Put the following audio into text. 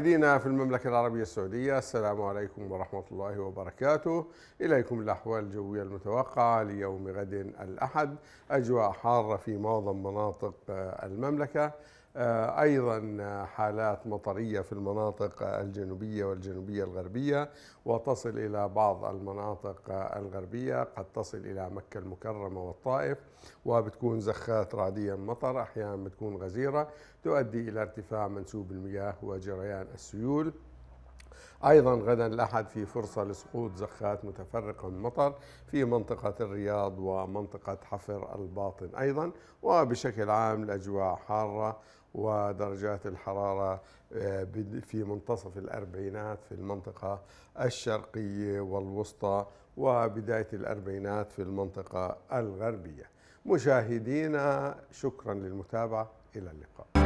مشاهدينا في المملكة العربية السعودية السلام عليكم ورحمة الله وبركاته إليكم الأحوال الجوية المتوقعة ليوم غد الأحد أجواء حارة في معظم مناطق المملكة آه، أيضا حالات مطرية في المناطق الجنوبية والجنوبية الغربية وتصل إلى بعض المناطق الغربية قد تصل إلى مكة المكرمة والطائف وبتكون زخات رعدية مطر أحيانا بتكون غزيرة تؤدي إلى ارتفاع منسوب المياه وجريان السيول أيضا غدا الأحد في فرصة لسقوط زخات متفرقة من مطر في منطقة الرياض ومنطقة حفر الباطن أيضا وبشكل عام الأجواء حارة ودرجات الحرارة آه، في منتصف الأربعينات في المنطقة الشرقية والوسطى وبداية الأربعينات في المنطقة الغربية مشاهدينا شكرا للمتابعة إلى اللقاء